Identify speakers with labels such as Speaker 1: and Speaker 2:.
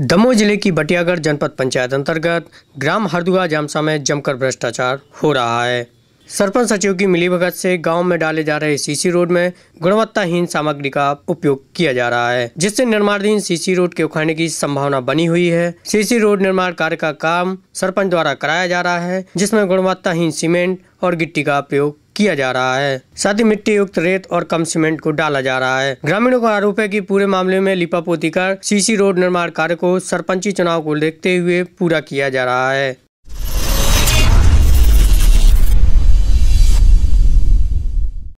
Speaker 1: दमोह जिले की बटियागढ़ जनपद पंचायत अंतर्गत ग्राम हरदुआ जामसा में जमकर भ्रष्टाचार हो रहा है सरपंच सचिव की मिलीभगत से गांव में डाले जा रहे सीसी रोड में गुणवत्ताहीन सामग्री का उपयोग किया जा रहा है जिससे निर्माणाधीन सीसी रोड के उखाड़ने की संभावना बनी हुई है सीसी रोड निर्माण कार्य का काम सरपंच द्वारा कराया जा रहा है जिसमें गुणवत्ताहीन सीमेंट और गिट्टी का प्रयोग किया जा रहा है साथ ही मिट्टी युक्त रेत और कम सीमेंट को डाला जा रहा है ग्रामीणों का आरोप है की पूरे मामले में लिपापोती कर सीसी रोड निर्माण कार्य को सरपंची चुनाव को देखते हुए पूरा किया जा रहा है